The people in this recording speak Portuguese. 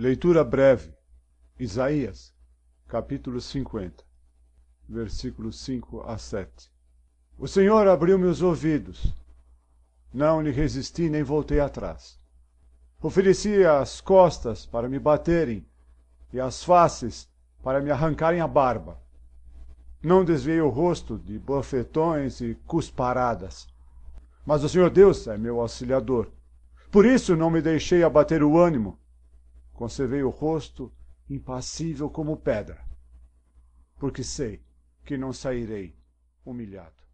Leitura breve. Isaías, capítulo 50, versículos 5 a 7. O Senhor abriu meus ouvidos. Não lhe resisti nem voltei atrás. Ofereci as costas para me baterem e as faces para me arrancarem a barba. Não desviei o rosto de bofetões e cusparadas. Mas o Senhor Deus é meu auxiliador. Por isso não me deixei abater o ânimo. Conservei o rosto impassível como pedra, porque sei que não sairei humilhado.